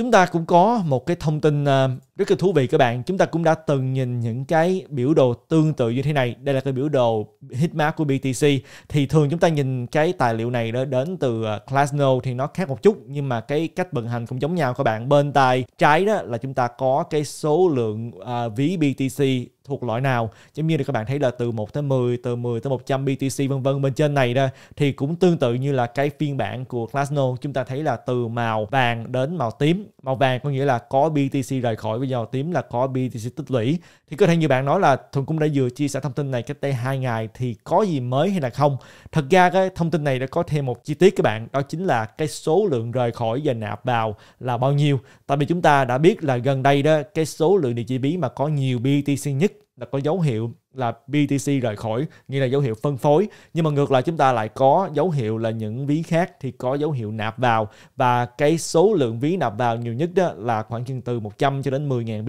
chúng ta cũng có một cái thông tin à, rất là thú vị các bạn chúng ta cũng đã từng nhìn những cái biểu đồ tương tự như thế này đây là cái biểu đồ hitmap của BTC thì thường chúng ta nhìn cái tài liệu này đó đến từ ờ, Classno thì nó khác một chút nhưng mà cái cách vận hành cũng giống nhau các bạn bên tay trái đó là chúng ta có cái số lượng uh, ví BTC thuộc loại nào giống như là các bạn thấy là từ 1 tới 10 từ 10 tới 100 BTC vân vân bên trên này đó thì cũng tương tự như là cái phiên bản của Classno. chúng ta thấy là từ màu vàng đến màu tím màu vàng có nghĩa là có BTC rời khỏi dầu tím là có bi thì sẽ tích lũy thì có thể như bạn nói là thuần cũng đã vừa chia sẻ thông tin này cách đây hai ngày thì có gì mới hay là không thật ra cái thông tin này đã có thêm một chi tiết các bạn đó chính là cái số lượng rời khỏi và nạp vào là bao nhiêu tại vì chúng ta đã biết là gần đây đó cái số lượng địa chỉ bí mà có nhiều BTC nhất là có dấu hiệu là BTC rời khỏi như là dấu hiệu phân phối nhưng mà ngược lại chúng ta lại có dấu hiệu là những ví khác thì có dấu hiệu nạp vào và cái số lượng ví nạp vào nhiều nhất đó là khoảng chừng từ 100 cho đến 10.000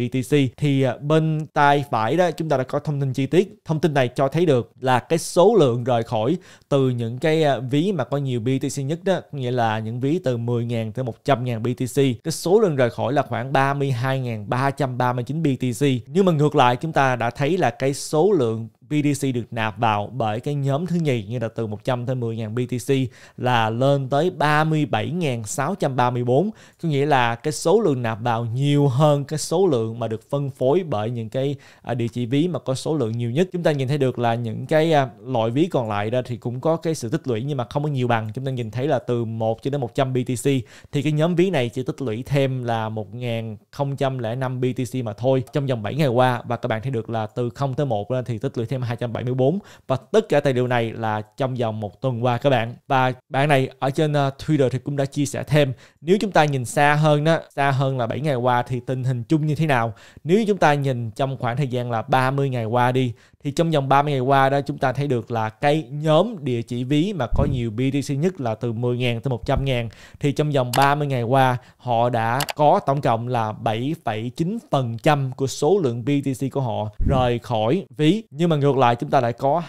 BTC thì à, bên tay phải đó chúng ta đã có thông tin chi tiết thông tin này cho thấy được là cái số lượng rời khỏi từ những cái à, ví mà có nhiều BTC nhất đó nghĩa là những ví từ 10.000 tới 100.000 BTC cái số lượng rời khỏi là khoảng 32.339 BTC nhưng mà ngược lại chúng ta đã thấy là cái số lượng BTC được nạp vào bởi cái nhóm thứ nhì như là từ 100 tới 10.000 BTC là lên tới 37.634 có nghĩa là cái số lượng nạp vào nhiều hơn cái số lượng mà được phân phối bởi những cái à, địa chỉ ví mà có số lượng nhiều nhất chúng ta nhìn thấy được là những cái à, loại ví còn lại đó thì cũng có cái sự tích lũy nhưng mà không có nhiều bằng chúng ta nhìn thấy là từ 1 cho đến 100 BTC thì cái nhóm ví này chỉ tích lũy thêm là 1.005 BTC mà thôi trong vòng 7 ngày qua và các bạn thấy được là từ 0 tới 1 thì tích lũy thêm 274 và tất cả tài liệu này là trong vòng một tuần qua các bạn và bạn này ở trên ờ, Twitter thì cũng đã chia sẻ thêm nếu chúng ta nhìn xa hơn đó xa hơn là 7 ngày qua thì tình hình chung như thế nào nếu chúng ta nhìn trong khoảng thời gian là 30 ngày qua đi thì trong vòng 30 ngày qua đó chúng ta thấy được là cái nhóm địa chỉ ví mà có ừ. nhiều BTC nhất là từ 10.000 tới 100.000 thì trong vòng 30 ngày qua họ đã có tổng cộng là 7,9% của số lượng BTC của họ rời khỏi ví nhưng mà ngược lại chúng ta lại có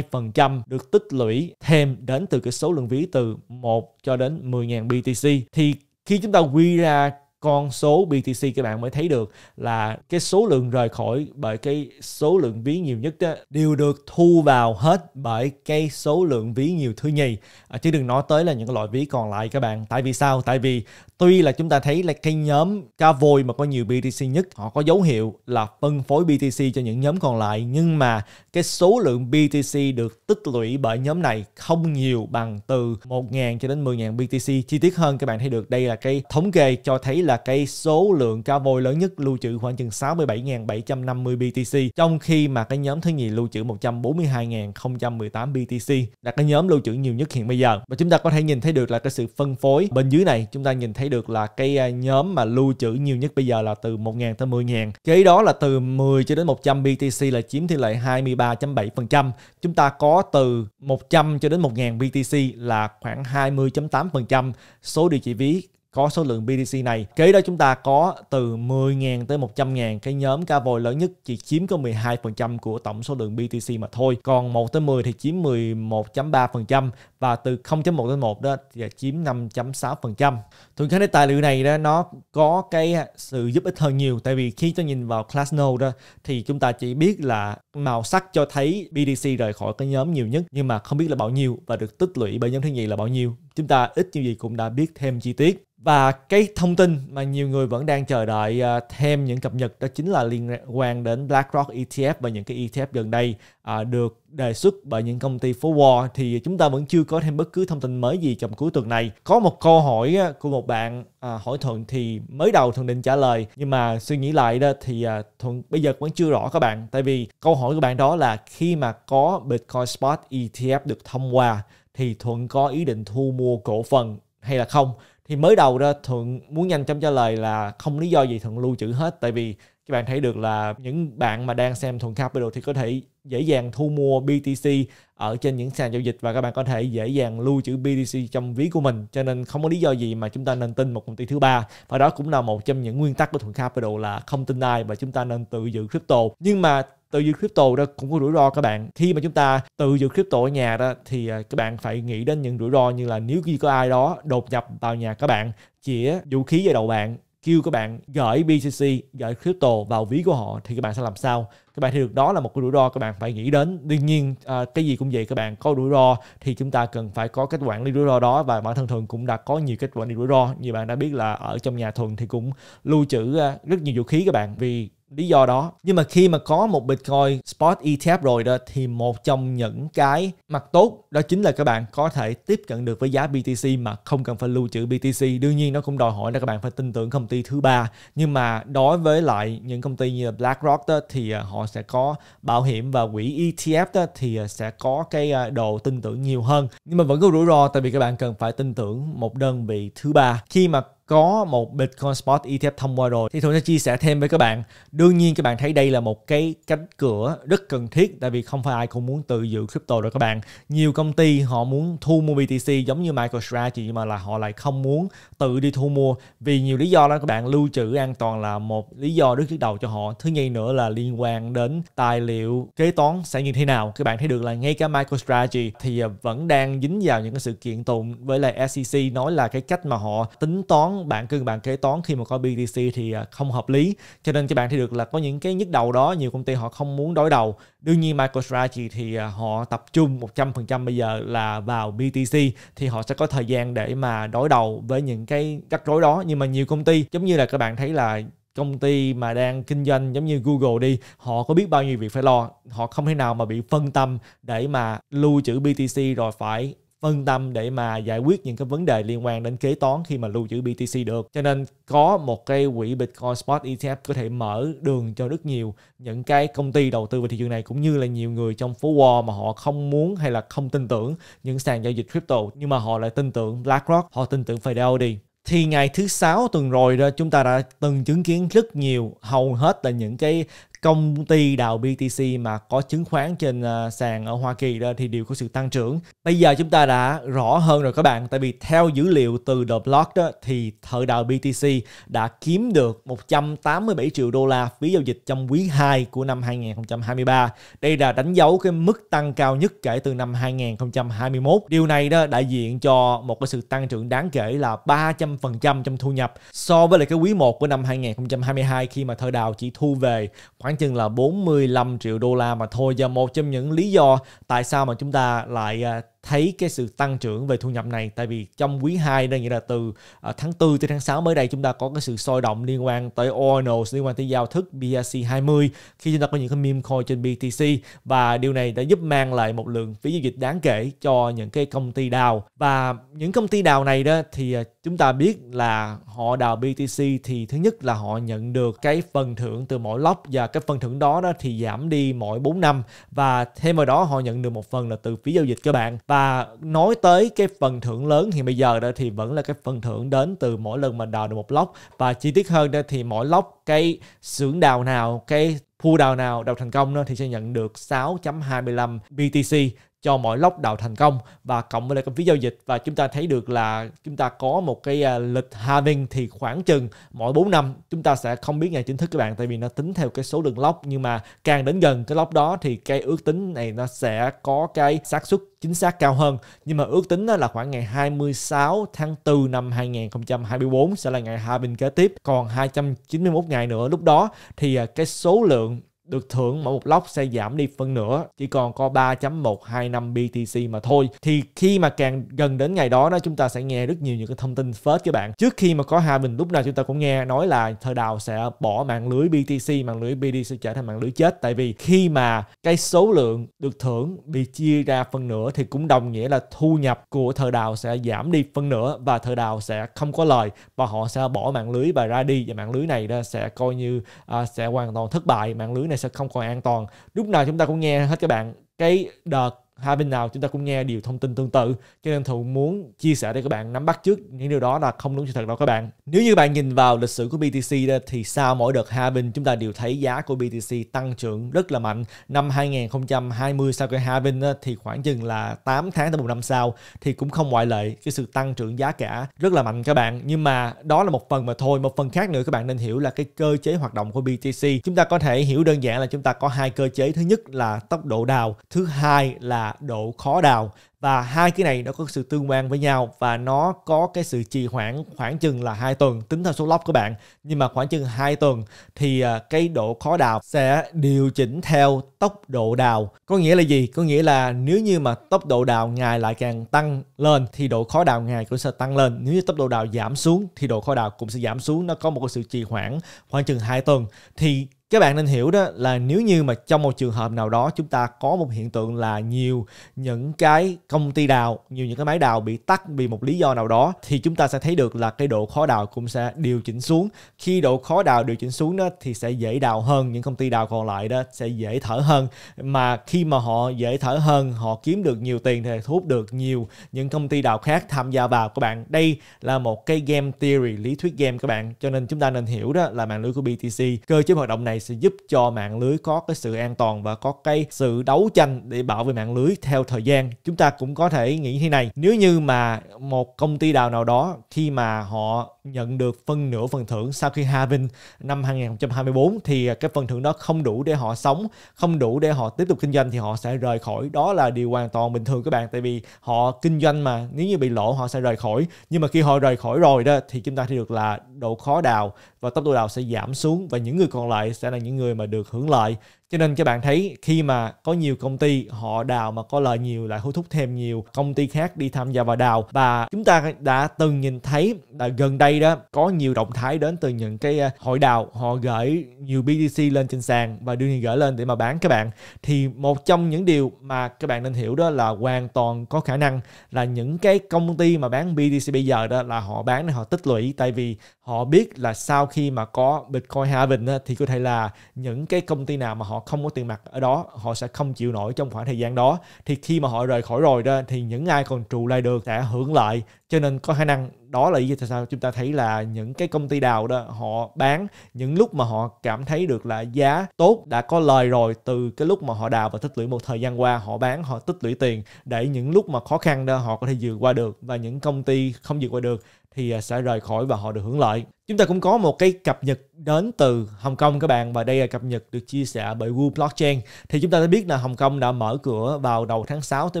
2% được tích lũy thêm đến từ cái số lượng ví từ 1 cho đến 10.000 BTC thì khi chúng ta quy ra con số BTC các bạn mới thấy được là cái số lượng rời khỏi bởi cái số lượng ví nhiều nhất đó, đều được thu vào hết bởi cái số lượng ví nhiều thứ nhì à, chứ đừng nói tới là những loại ví còn lại các bạn tại vì sao tại vì tuy là chúng ta thấy là cái nhóm cá vôi mà có nhiều BTC nhất họ có dấu hiệu là phân phối BTC cho những nhóm còn lại nhưng mà cái số lượng BTC được tích lũy bởi nhóm này không nhiều bằng từ 1.000 cho đến 10.000 BTC chi tiết hơn các bạn thấy được đây là cái thống kê cho thấy là là cái số lượng cao vôi lớn nhất lưu trữ khoảng chừng 67.750 BTC trong khi mà cái nhóm thứ nhì lưu trữ 142.018 BTC là cái nhóm lưu trữ nhiều nhất hiện bây giờ và chúng ta có thể nhìn thấy được là cái sự phân phối bên dưới này chúng ta nhìn thấy được là cái à, nhóm mà lưu trữ nhiều nhất bây giờ là từ 1.000 tới 10.000 kế đó là từ 10 cho đến 100 BTC là chiếm tỷ lệ 23.7% chúng ta có từ 100 cho đến 1.000 BTC là khoảng 20.8% số địa chỉ ví có số lượng BTC này. Kế đó chúng ta có từ 10.000 tới 100.000, cái nhóm cá voi lớn nhất chỉ chiếm có 12% của tổng số lượng BTC mà thôi. Còn 1 tới 10 thì chiếm 11.3%, và từ 0.1 đến 1 đó thì chiếm 5.6%. Thường cái tài liệu này đó nó có cái sự giúp ích hơn nhiều tại vì khi chúng nhìn vào class Glassnode đó thì chúng ta chỉ biết là màu sắc cho thấy BDC rời khỏi cái nhóm nhiều nhất nhưng mà không biết là bao nhiêu và được tích lũy bởi nhóm thứ nhì là bao nhiêu. Chúng ta ít nhiều gì cũng đã biết thêm chi tiết. Và cái thông tin mà nhiều người vẫn đang chờ đợi à, thêm những cập nhật đó chính là liên quan đến BlackRock ETF và những cái ETF gần đây à, được đề xuất bởi những công ty forward thì chúng ta vẫn chưa có thêm bất cứ thông tin mới gì trong cuối tuần này. Có một câu hỏi của một bạn à, hỏi Thuận thì mới đầu Thuận định trả lời nhưng mà suy nghĩ lại đó thì à, Thuận bây giờ vẫn chưa rõ các bạn tại vì câu hỏi của bạn đó là khi mà có Bitcoin Spot ETF được thông qua thì Thuận có ý định thu mua cổ phần hay là không thì mới đầu ra thuận muốn nhanh chóng trả lời là không lý do gì thuận lưu trữ hết tại vì các bạn thấy được là những bạn mà đang xem thuận capital thì có thể dễ dàng thu mua BTC ở trên những sàn giao dịch và các bạn có thể dễ dàng lưu trữ BTC trong ví của mình cho nên không có lý do gì mà chúng ta nên tin một công ty thứ ba và đó cũng là một trong những nguyên tắc của thuận capital là không tin ai và chúng ta nên tự giữ crypto nhưng mà từ duy crypto đó cũng có rủi ro các bạn khi mà chúng ta từ giữ crypto ở nhà đó thì à, các bạn phải nghĩ đến những rủi ro như là nếu khi có ai đó đột nhập vào nhà các bạn chĩa vũ khí vào đầu bạn kêu các bạn gửi bcc gửi crypto vào ví của họ thì các bạn sẽ làm sao? Các bạn thấy được đó là một cái rủi ro các bạn phải nghĩ đến. Tuy nhiên à, cái gì cũng vậy các bạn có rủi ro thì chúng ta cần phải có cách quản lý rủi ro đó và bản thân thường cũng đã có nhiều cách quản lý rủi ro. Như bạn đã biết là ở trong nhà thường thì cũng lưu trữ à, rất nhiều vũ khí các bạn vì lý do đó nhưng mà khi mà có một bitcoin spot ETF rồi đó thì một trong những cái mặt tốt đó chính là các bạn có thể tiếp cận được với giá BTC mà không cần phải lưu trữ BTC đương nhiên nó cũng đòi hỏi là các bạn phải tin tưởng công ty thứ ba nhưng mà đối với lại những công ty như là BlackRock đó thì à, họ sẽ có bảo hiểm và quỹ ETF đó thì à, sẽ có cái à, độ tin tưởng nhiều hơn nhưng mà vẫn có rủi ro tại vì các bạn cần phải tin tưởng một đơn vị thứ ba khi mà có một Bitcoin Spot ETF thông qua rồi thì tôi sẽ chia sẻ thêm với các bạn. Đương nhiên các bạn thấy đây là một cái cánh cửa rất cần thiết tại vì không phải ai cũng muốn tự giữ crypto rồi các bạn. Nhiều công ty họ muốn thu mua BTC giống như MicroStrategy nhưng mà là họ lại không muốn tự đi thu mua vì nhiều lý do đó các bạn lưu trữ an toàn là một lý do rất nhức đầu cho họ. Thứ nhì nữa là liên quan đến tài liệu kế toán sẽ như thế nào. Các bạn thấy được là ngay cả MicroStrategy thì vẫn đang dính vào những cái sự kiện tụng với lại SEC nói là cái cách mà họ tính toán bạn cưng bạn kế toán khi mà có BTC thì à, không hợp lý cho nên các bạn thấy được là có những cái nhức đầu đó nhiều công ty họ không muốn đối đầu đương nhiên MicroStrategy thì à, họ tập trung 100% bây giờ là vào BTC thì họ sẽ có thời gian để mà đối đầu với những cái rắc rối đó nhưng mà nhiều công ty giống như là các bạn thấy là công ty mà đang kinh doanh giống như Google đi họ có biết bao nhiêu việc phải lo họ không thể nào mà bị phân tâm để mà lưu trữ BTC rồi phải phân tâm để mà giải quyết những cái vấn đề liên quan đến kế toán khi mà lưu trữ BTC được. Cho nên có một cái quỹ Bitcoin Spot ETF có thể mở đường cho rất nhiều những cái công ty đầu tư vào thị trường này cũng như là nhiều người trong phố Wall mà họ không muốn hay là không tin tưởng những sàn giao dịch crypto nhưng mà họ lại tin tưởng BlackRock, họ tin tưởng Fidelity thì ngày thứ sáu tuần rồi đó chúng ta đã từng chứng kiến rất nhiều hầu hết là những cái công ty đào BTC mà có chứng khoán trên à, sàn ở Hoa Kỳ đó thì đều có sự tăng trưởng. Bây giờ chúng ta đã rõ hơn rồi các bạn, tại vì theo dữ liệu từ The Block đó thì thợ đào BTC đã kiếm được 187 triệu đô la phí giao dịch trong quý 2 của năm 2023. Đây là đánh dấu cái mức tăng cao nhất kể từ năm 2021. Điều này đó đại diện cho một cái sự tăng trưởng đáng kể là 300% trong thu nhập so với lại cái quý 1 của năm 2022 khi mà thợ đào chỉ thu về khoảng khoảng chừng là 45 triệu đô la mà thôi và một trong những lý do tại sao mà chúng ta lại à, thấy cái sự tăng trưởng về thu nhập này tại vì trong quý 2 đây nghĩa là từ à, tháng 4 tới tháng 6 mới đây chúng ta có cái sự sôi động liên quan tới Ordinals liên quan tới giao thức BRC20 khi chúng ta có những cái meme coin trên BTC và điều này đã giúp mang lại một lượng phí giao dịch đáng kể cho những cái công ty đào và những công ty đào này đó thì à, chúng ta biết là họ đào BTC thì thứ nhất là họ nhận được cái phần thưởng từ mỗi lock và cái phần thưởng đó đó thì giảm đi mỗi 4 năm và thêm vào đó họ nhận được một phần là từ phí giao dịch các bạn và nói tới cái phần thưởng lớn hiện bây giờ đó thì vẫn là cái phần thưởng đến từ mỗi lần mình đào được một lốc và chi tiết hơn đó thì mỗi lốc cái xưởng đào nào cái khu đào nào đào thành công đó thì sẽ nhận được 6.25 BTC cho mọi đào thành công và cộng với lại cái phí giao dịch và chúng ta thấy được là chúng ta có một cái à, lịch halving thì khoảng chừng mỗi 4 năm chúng ta sẽ không biết ngày chính thức các bạn tại vì nó tính theo cái số lượng lock nhưng mà càng đến gần cái lock đó thì cái ước tính này nó sẽ có cái xác suất chính xác cao hơn nhưng mà ước tính là khoảng ngày 26 tháng 4 năm 2024 sẽ là ngày halving kế tiếp còn 291 ngày nữa lúc đó thì à, cái số lượng được thưởng mỗi một lốc sẽ giảm đi phân nửa chỉ còn có 3.125 BTC mà thôi thì khi mà càng gần đến ngày đó đó chúng ta sẽ nghe rất nhiều những cái thông tin phết các bạn trước khi mà có hai bình lúc nào chúng ta cũng nghe nói là thợ đào sẽ bỏ mạng lưới BTC mạng lưới BTC trở thành mạng lưới chết tại vì khi mà cái số lượng được thưởng bị chia ra phân nửa thì cũng đồng nghĩa là thu nhập của thợ đào sẽ giảm đi phân nửa và thợ đào sẽ không có lời và họ sẽ bỏ mạng lưới và ra đi và mạng lưới này đó sẽ coi như à, sẽ hoàn toàn thất bại mạng lưới này sẽ không còn an toàn lúc nào chúng ta cũng nghe hết các bạn cái đợt hai bên nào chúng ta cũng nghe điều thông tin tương tự cho nên thụ muốn chia sẻ để các bạn nắm bắt trước những điều đó là không đúng sự thật đâu các bạn nếu như bạn nhìn vào lịch sử của BTC đó, thì sau mỗi đợt hai bên chúng ta đều thấy giá của BTC tăng trưởng rất là mạnh năm 2020 sau cái hai bên thì khoảng chừng là 8 tháng tới một năm sau thì cũng không ngoại lệ cái sự tăng trưởng giá cả rất là mạnh các bạn nhưng mà đó là một phần mà thôi một phần khác nữa các bạn nên hiểu là cái cơ chế hoạt động của BTC chúng ta có thể hiểu đơn giản là chúng ta có hai cơ chế thứ nhất là tốc độ đào thứ hai là độ khó đào và hai cái này nó có sự tương quan với nhau và nó có cái sự trì hoãn khoảng chừng là hai tuần tính theo số lốc của bạn nhưng mà khoảng chừng hai tuần thì à, cái độ khó đào sẽ điều chỉnh theo tốc độ đào có nghĩa là gì có nghĩa là nếu như mà tốc độ đào ngày lại càng tăng lên thì độ khó đào ngày cũng sẽ tăng lên nếu như tốc độ đào giảm xuống thì độ khó đào cũng sẽ giảm xuống nó có một cái sự trì hoãn khoảng chừng hai tuần thì các bạn nên hiểu đó là nếu như mà trong một trường hợp nào đó chúng ta có một hiện tượng là nhiều những cái công ty đào nhiều những cái máy đào bị tắt vì một lý do nào đó thì chúng ta sẽ thấy được là cái độ khó đào cũng sẽ điều chỉnh xuống khi độ khó đào điều chỉnh xuống đó thì sẽ dễ đào hơn những công ty đào còn lại đó sẽ dễ thở hơn mà khi mà họ dễ thở hơn họ kiếm được nhiều tiền thì thu hút được nhiều những công ty đào khác tham gia vào các bạn đây là một cái game theory lý thuyết game các bạn cho nên chúng ta nên hiểu đó là mạng lưới của BTC cơ chế hoạt động này sẽ giúp cho mạng lưới có cái sự an toàn và có cái sự đấu tranh để bảo vệ mạng lưới theo thời gian chúng ta cũng có thể nghĩ thế này nếu như mà một công ty đào nào đó khi mà họ nhận được phân nửa phần thưởng sau khi halving năm 2024 thì à, cái phần thưởng đó không đủ để họ sống, không đủ để họ tiếp tục kinh doanh thì họ sẽ rời khỏi. Đó là điều hoàn toàn bình thường các bạn tại vì họ kinh doanh mà nếu như bị lỗ họ sẽ rời khỏi. Nhưng mà khi họ rời khỏi rồi đó thì chúng ta thấy được là độ khó đào và tốc độ đào sẽ giảm xuống và những người còn lại sẽ là những người mà được hưởng lợi cho nên các bạn thấy khi mà có nhiều công ty họ đào mà có lợi nhiều lại hút thúc thêm nhiều công ty khác đi tham gia vào đào và chúng ta đã từng nhìn thấy là gần đây đó có nhiều động thái đến từ những cái à, hội đào họ gửi nhiều BTC lên trên sàn và đưa nhiên gửi lên để mà bán các bạn thì một trong những điều mà các bạn nên hiểu đó là hoàn toàn có khả năng là những cái công ty mà bán BTC bây giờ đó là họ bán để họ tích lũy tại vì họ biết là sau khi mà có Bitcoin halving thì có thể là những cái công ty nào mà họ không có tiền mặt ở đó họ sẽ không chịu nổi trong khoảng thời gian đó thì khi mà họ rời khỏi rồi đó thì những ai còn trụ lại được sẽ hưởng lợi cho nên có khả năng đó là lý do tại sao chúng ta thấy là những cái công ty đào đó họ bán những lúc mà họ cảm thấy được là giá tốt đã có lời rồi từ cái lúc mà họ đào và tích lũy một thời gian qua họ bán họ tích lũy tiền để những lúc mà khó khăn đó họ có thể vượt qua được và những công ty không vượt qua được thì sẽ rời khỏi và họ được hưởng lợi chúng ta cũng có một cái cập nhật đến từ Hồng Kông các bạn và đây là cập nhật được chia sẻ bởi Wu Blockchain. Thì chúng ta đã biết là Hồng Kông đã mở cửa vào đầu tháng 6 tới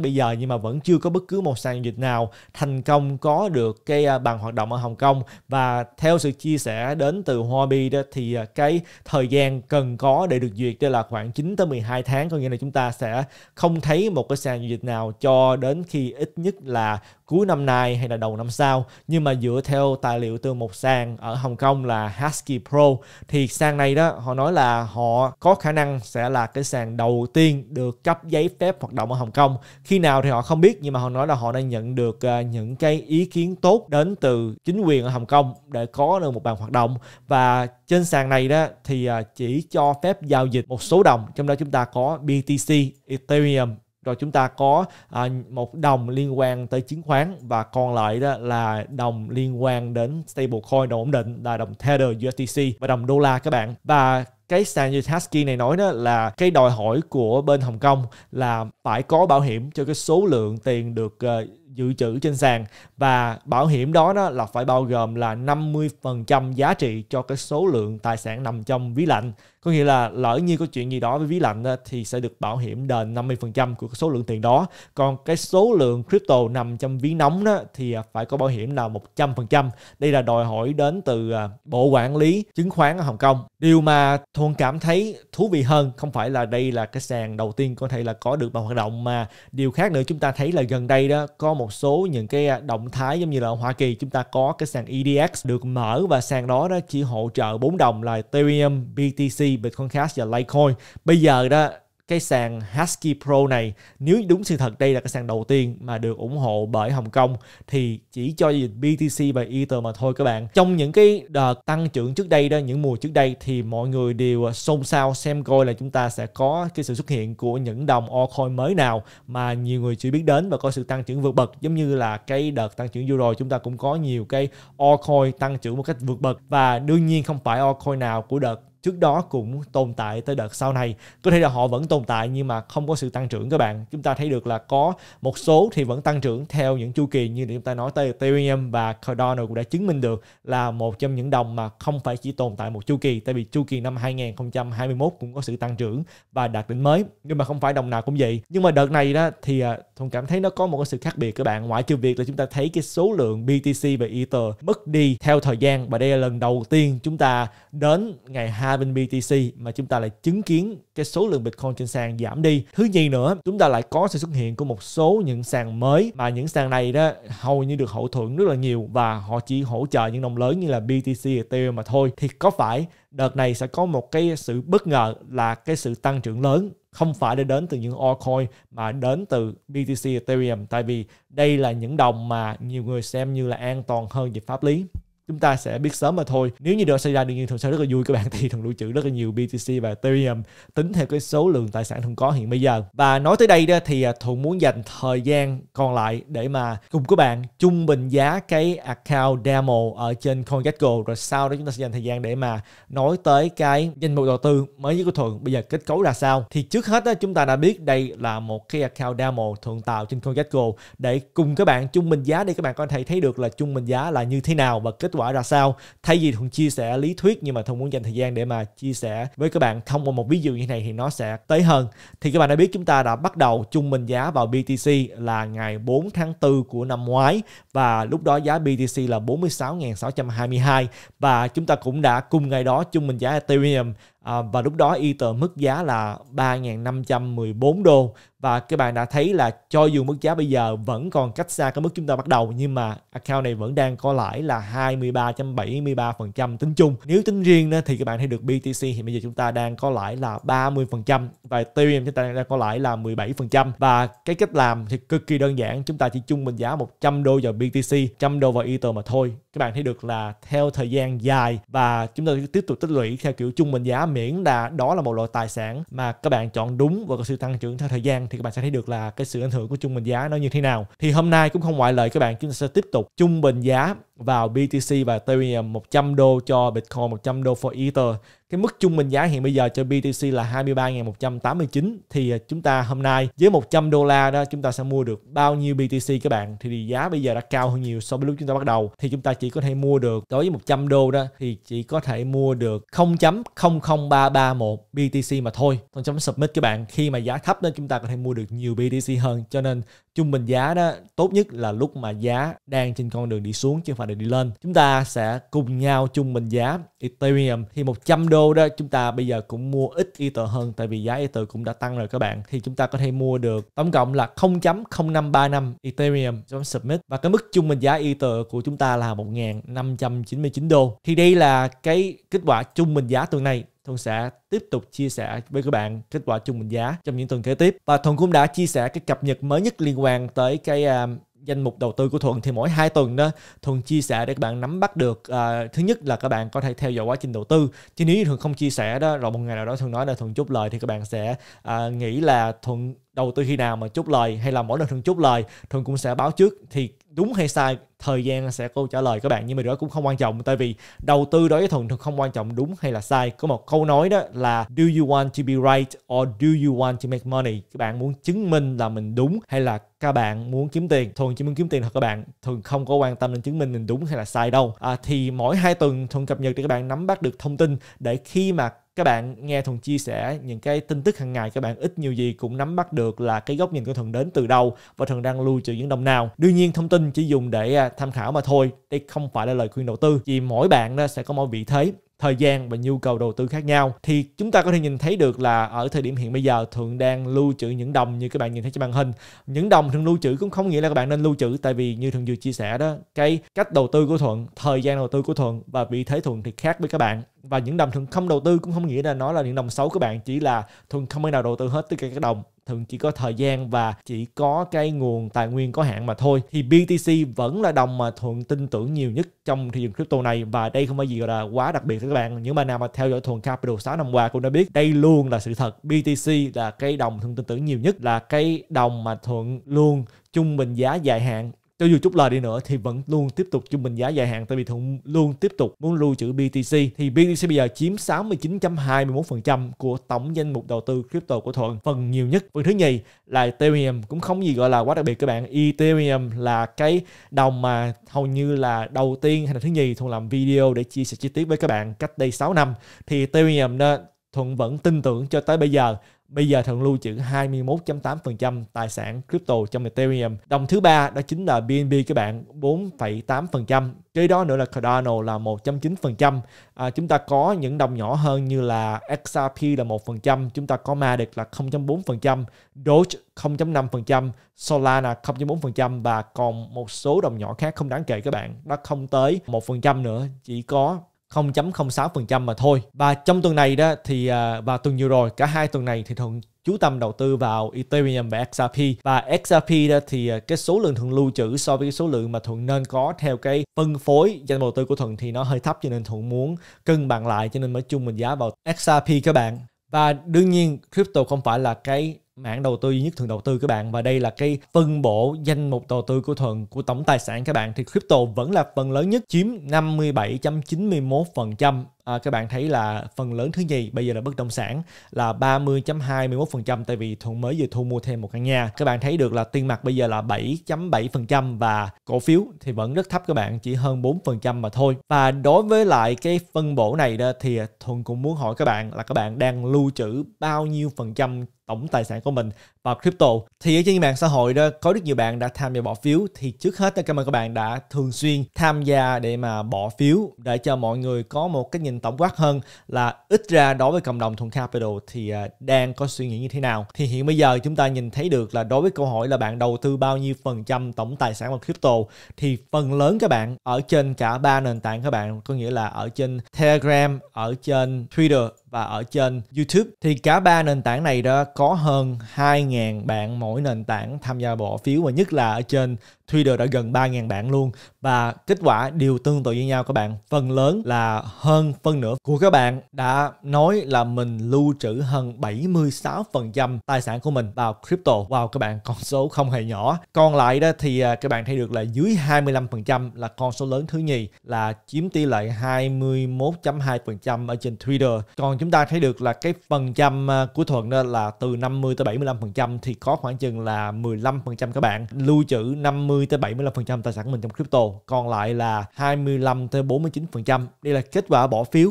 bây giờ nhưng mà vẫn chưa có bất cứ một sàn giao dịch nào thành công có được cái à, bàn hoạt động ở Hồng Kông và theo sự chia sẻ đến từ Huobi đó thì à, cái thời gian cần có để được duyệt đây là khoảng 9 tới 12 tháng có nghĩa là chúng ta sẽ không thấy một cái sàn giao dịch nào cho đến khi ít nhất là cuối năm nay hay là đầu năm sau nhưng mà dựa theo tài liệu từ một sàn ở Hồng Kông là Husky Pro thì sàn này đó họ nói là họ có khả năng sẽ là cái sàn đầu tiên được cấp giấy phép hoạt động ở Hồng Kông khi nào thì họ không biết nhưng mà họ nói là họ đang nhận được à, những cái ý kiến tốt đến từ chính quyền ở Hồng Kông để có được một bàn hoạt động và trên sàn này đó thì à, chỉ cho phép giao dịch một số đồng trong đó chúng ta có BTC, Ethereum rồi chúng ta có à, một đồng liên quan tới chứng khoán và còn lại đó là đồng liên quan đến stablecoin đồng ổn định là đồng Tether USDC và đồng đô la các bạn và cái sàn như này nói đó là cái đòi hỏi của bên Hồng Kông là phải có bảo hiểm cho cái số lượng tiền được uh, dự trữ trên sàn và bảo hiểm đó, đó là phải bao gồm là 50% giá trị cho cái số lượng tài sản nằm trong ví lạnh có nghĩa là lỡ như có chuyện gì đó với ví lạnh đó, thì sẽ được bảo hiểm đền 50% của số lượng tiền đó còn cái số lượng crypto nằm trong ví nóng đó thì à, phải có bảo hiểm là 100% đây là đòi hỏi đến từ à, bộ quản lý chứng khoán ở Hồng Kông điều mà thuần cảm thấy thú vị hơn không phải là đây là cái sàn đầu tiên có thể là có được bằng hoạt động mà điều khác nữa chúng ta thấy là gần đây đó có một một số những cái à, động thái giống như là ở Hoa Kỳ chúng ta có cái sàn EDX được mở và sàn đó đó chỉ hỗ trợ bốn đồng là Ethereum, BTC, Bitcoin Cash và Litecoin. Bây giờ đó cái sàn Husky Pro này nếu đúng sự thật đây là cái sàn đầu tiên mà được ủng hộ bởi Hồng Kông thì chỉ cho dịch BTC và Ether mà thôi các bạn. Trong những cái đợt tăng trưởng trước đây đó, những mùa trước đây thì mọi người đều à, xôn xao xem coi là chúng ta sẽ có cái sự xuất hiện của những đồng altcoin mới nào mà nhiều người chưa biết đến và có sự tăng trưởng vượt bậc giống như là cái đợt tăng trưởng vừa rồi chúng ta cũng có nhiều cái altcoin tăng trưởng một cách vượt bậc và đương nhiên không phải altcoin nào của đợt trước đó cũng tồn tại tới đợt sau này có thể là họ vẫn tồn tại nhưng mà không có sự tăng trưởng các bạn chúng ta thấy được là có một số thì vẫn tăng trưởng theo những chu kỳ như chúng ta nói tới Ethereum và Cardano cũng đã chứng minh được là một trong những đồng mà không phải chỉ tồn tại một chu kỳ tại vì chu kỳ năm 2021 cũng có sự tăng trưởng và đạt đỉnh mới nhưng mà không phải đồng nào cũng vậy nhưng mà đợt này đó thì à, Thuận cảm thấy nó có một cái sự khác biệt các bạn ngoại trừ việc là chúng ta thấy cái số lượng BTC và Ether mất đi theo thời gian và đây là lần đầu tiên chúng ta đến ngày 2 A bên BTC mà chúng ta lại chứng kiến cái số lượng Bitcoin trên sàn giảm đi. Thứ nhì nữa, chúng ta lại có sự xuất hiện của một số những sàn mới mà những sàn này đó hầu như được hậu thuẫn rất là nhiều và họ chỉ hỗ trợ những đồng lớn như là BTC, Ethereum mà thôi. Thì có phải đợt này sẽ có một cái sự bất ngờ là cái sự tăng trưởng lớn không phải để đến từ những altcoin mà đến từ BTC Ethereum tại vì đây là những đồng mà nhiều người xem như là an toàn hơn về pháp lý chúng ta sẽ biết sớm mà thôi nếu như điều xảy ra đương nhiên thường sẽ rất là vui các bạn thì thường lưu trữ rất là nhiều BTC và Ethereum tính theo cái số lượng tài sản thường có hiện bây giờ và nói tới đây đó thì à, thuận muốn dành thời gian còn lại để mà cùng các bạn trung bình giá cái account demo ở trên CoinGecko rồi sau đó chúng ta sẽ dành thời gian để mà nói tới cái danh mục đầu tư mới với của thuận bây giờ kết cấu ra sao thì trước hết đó, chúng ta đã biết đây là một cái account demo thuận tạo trên CoinGecko để cùng các bạn trung bình giá để các bạn có thể thấy được là trung bình giá là như thế nào và kết kết quả ra sao thay vì thuận chia sẻ lý thuyết nhưng mà thuận muốn dành thời gian để mà chia sẻ với các bạn thông qua một ví dụ như này thì nó sẽ tới hơn thì các bạn đã biết chúng ta đã bắt đầu chung mệnh giá vào BTC là ngày 4 tháng 4 của năm ngoái và lúc đó giá BTC là 46.622 và chúng ta cũng đã cùng ngày đó chung mệnh giá Ethereum à, và lúc đó Ether mức giá là 3.514 đô và các bạn đã thấy là cho dù mức giá bây giờ vẫn còn cách xa cái mức chúng ta bắt đầu nhưng mà account này vẫn đang có lãi là 23.73% tính chung nếu tính riêng thì các bạn thấy được BTC hiện bây giờ chúng ta đang có lãi là 30% và Ethereum chúng ta đang có lãi là 17% và cái cách làm thì cực kỳ đơn giản chúng ta chỉ chung mệnh giá 100 đô vào BTC 100 đô vào Ether mà thôi các bạn thấy được là theo thời gian dài và chúng ta tiếp tục tích lũy theo kiểu trung bình giá miễn là đó là một loại tài sản mà các bạn chọn đúng và có sự tăng trưởng theo thời gian thì các bạn sẽ thấy được là cái sự ảnh hưởng của trung bình giá nó như thế nào thì hôm nay cũng không ngoại lệ các bạn chúng ta sẽ tiếp tục trung bình giá vào BTC và Ethereum 100 đô cho Bitcoin 100 đô for Ether cái mức trung bình giá hiện bây giờ cho BTC là 23.189 thì à, chúng ta hôm nay với 100 đô la đó chúng ta sẽ mua được bao nhiêu BTC các bạn thì giá bây giờ đã cao hơn nhiều so với lúc chúng ta bắt đầu thì chúng ta chỉ có thể mua được đối với 100 đô đó thì chỉ có thể mua được 0.00331 BTC mà thôi còn chấm submit các bạn khi mà giá thấp nên chúng ta có thể mua được nhiều BTC hơn cho nên trung bình giá đó tốt nhất là lúc mà giá đang trên con đường đi xuống chứ không phải là đi lên chúng ta sẽ cùng nhau trung bình giá Ethereum thì 100 đô đó chúng ta bây giờ cũng mua ít Ether hơn tại vì giá Ether cũng đã tăng rồi các bạn thì chúng ta có thể mua được tổng cộng là 0.0535 Ethereum trong Submit và cái mức trung bình giá Ether của chúng ta là 1.599 đô thì đây là cái kết quả trung bình giá tuần này Thuận sẽ tiếp tục chia sẻ với các bạn kết quả trung bình giá trong những tuần kế tiếp. Và Thuận cũng đã chia sẻ cái cập nhật mới nhất liên quan tới cái um, danh mục đầu tư của Thuận thì mỗi 2 tuần đó Thuận chia sẻ để các bạn nắm bắt được à, thứ nhất là các bạn có thể theo dõi quá trình đầu tư chứ nếu như Thuận không chia sẻ đó rồi một ngày nào đó Thuận nói là Thuận chốt lời thì các bạn sẽ à, nghĩ là Thuận đầu tư khi nào mà chốt lời hay là mỗi lần thường chốt lời thường cũng sẽ báo trước thì đúng hay sai thời gian sẽ câu trả lời các bạn nhưng mà đó cũng không quan trọng tại vì đầu tư đối với thuận thường không quan trọng đúng hay là sai có một câu nói đó là do you want to be right or do you want to make money các bạn muốn chứng minh là mình đúng hay là các bạn muốn kiếm tiền thường chỉ muốn kiếm tiền thôi các bạn thường không có quan tâm đến chứng minh mình đúng hay là sai đâu à, thì mỗi hai tuần thuận cập nhật để các bạn nắm bắt được thông tin để khi mà các bạn nghe Thuần chia sẻ những cái tin tức hàng ngày các bạn ít nhiều gì cũng nắm bắt được là cái góc nhìn của Thuần đến từ đâu và Thuần đang lưu trữ những đồng nào. Đương nhiên thông tin chỉ dùng để à, tham khảo mà thôi, đây không phải là lời khuyên đầu tư. Vì mỗi bạn sẽ có mỗi vị thế thời gian và nhu cầu đầu tư khác nhau thì chúng ta có thể nhìn thấy được là ở thời điểm hiện bây giờ thường đang lưu trữ những đồng như các bạn nhìn thấy trên màn hình những đồng thường lưu trữ cũng không nghĩa là các bạn nên lưu trữ tại vì như thường vừa chia sẻ đó cái cách đầu tư của thuận thời gian đầu tư của thuận và vị thế thuận thì khác với các bạn và những đồng thường không đầu tư cũng không nghĩa là nó là những đồng xấu các bạn chỉ là thường không ai nào đầu tư hết tất cả các đồng thường chỉ có thời gian và chỉ có cái nguồn tài nguyên có hạn mà thôi thì BTC vẫn là đồng mà thuận tin tưởng nhiều nhất trong thị trường crypto này và đây không có gì gọi là quá đặc biệt các bạn những bạn nào mà theo dõi thuận capital 6 năm qua cũng đã biết đây luôn là sự thật BTC là cái đồng thường tin tưởng nhiều nhất là cái đồng mà thuận luôn trung bình giá dài hạn cho dù chút lời đi nữa thì vẫn luôn tiếp tục trung bình giá dài hạn tại vì thuận luôn tiếp tục muốn lưu trữ BTC thì BTC bây giờ chiếm 69.21% của tổng danh mục đầu tư crypto của Thuận phần nhiều nhất phần thứ nhì là Ethereum cũng không gì gọi là quá đặc biệt các bạn Ethereum là cái đồng mà hầu như là đầu tiên hay là thứ nhì Thuận làm video để chia sẻ chi tiết với các bạn cách đây 6 năm thì Ethereum đó Thuận vẫn tin tưởng cho tới bây giờ Bây giờ thần lưu trữ 21.8% tài sản crypto trong Ethereum. Đồng thứ ba đó chính là BNB các bạn 4,8%. Kế đó nữa là Cardano là 1.9%. À, chúng ta có những đồng nhỏ hơn như là XRP là 1%, chúng ta có Matic là 0.4%, Doge 0.5%, Solana 0.4% và còn một số đồng nhỏ khác không đáng kể các bạn. Nó không tới 1% nữa, chỉ có 0.06% mà thôi. Và trong tuần này đó thì à, và tuần vừa rồi cả hai tuần này thì thường chú tâm đầu tư vào Ethereum và XRP và XRP đó thì à, cái số lượng thuận lưu trữ so với cái số lượng mà thuận nên có theo cái phân phối danh đầu tư của thuận thì nó hơi thấp cho nên thuận muốn cân bằng lại cho nên mới chung mình giá vào XRP các bạn và đương nhiên crypto không phải là cái mảng đầu tư duy nhất thường đầu tư các bạn và đây là cái phân bổ danh mục đầu tư của thuận của tổng tài sản các bạn thì crypto vẫn là phần lớn nhất chiếm 57.91% à, các bạn thấy là phần lớn thứ nhì bây giờ là bất động sản là 30.21% tại vì thuận mới vừa thu mua thêm một căn nhà. Các bạn thấy được là tiền mặt bây giờ là 7.7% và cổ phiếu thì vẫn rất thấp các bạn, chỉ hơn 4% mà thôi. Và đối với lại cái phân bổ này đó thì thuận cũng muốn hỏi các bạn là các bạn đang lưu trữ bao nhiêu phần trăm tổng tài sản của mình và crypto thì ở trên mạng xã hội đó có rất nhiều bạn đã tham gia bỏ phiếu thì trước hết cảm ơn các bạn đã thường xuyên tham gia để mà bỏ phiếu để cho mọi người có một cái nhìn tổng quát hơn là ít ra đối với cộng đồng thuần capital thì à, đang có suy nghĩ như thế nào thì hiện bây giờ chúng ta nhìn thấy được là đối với câu hỏi là bạn đầu tư bao nhiêu phần trăm tổng tài sản vào crypto thì phần lớn các bạn ở trên cả ba nền tảng các bạn có nghĩa là ở trên Telegram ở trên Twitter và ở trên YouTube thì cả ba nền tảng này đó có hơn 2.000 bạn mỗi nền tảng tham gia bỏ phiếu và nhất là ở trên Twitter đã gần 3.000 bạn luôn và kết quả đều tương tự như nhau các bạn. Phần lớn là hơn phân nửa của các bạn đã nói là mình lưu trữ hơn 76% tài sản của mình vào crypto. Wow các bạn, con số không hề nhỏ. Còn lại đó thì à, các bạn thấy được là dưới 25% là con số lớn thứ nhì là chiếm tỷ lệ 21.2% ở trên Twitter. Còn chúng ta thấy được là cái phần trăm à, của Thuận đó là từ 50 tới 75% thì có khoảng chừng là 15% các bạn lưu trữ 50 50 tới 75% tài sản của mình trong crypto, còn lại là 25 tới 49%. Đây là kết quả bỏ phiếu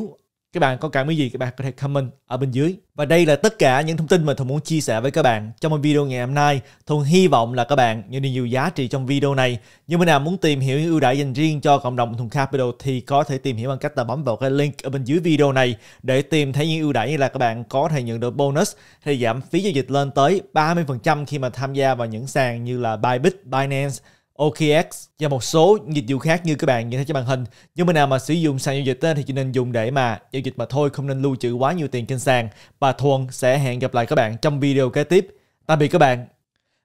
các bạn có cảm nghĩ gì các bạn có thể comment ở bên dưới và đây là tất cả những thông tin mà thuận muốn chia sẻ với các bạn trong một video ngày hôm nay thuận hy vọng là các bạn nhận được nhiều giá trị trong video này như mình nào muốn tìm hiểu những ưu đãi dành riêng cho cộng đồng thuận capital thì có thể tìm hiểu bằng cách là bấm vào cái link ở bên dưới video này để tìm thấy những ưu đãi như là các bạn có thể nhận được bonus hay giảm phí giao dịch lên tới 30% khi mà tham gia vào những sàn như là Bybit, Binance OKX và một số dịch vụ khác như các bạn nhìn thấy trên màn hình. Nhưng mà nào mà sử dụng sàn giao dịch thì chỉ nên dùng để mà giao dịch mà thôi, không nên lưu trữ quá nhiều tiền trên sàn. Và Thuần sẽ hẹn gặp lại các bạn trong video kế tiếp. Tạm biệt các bạn.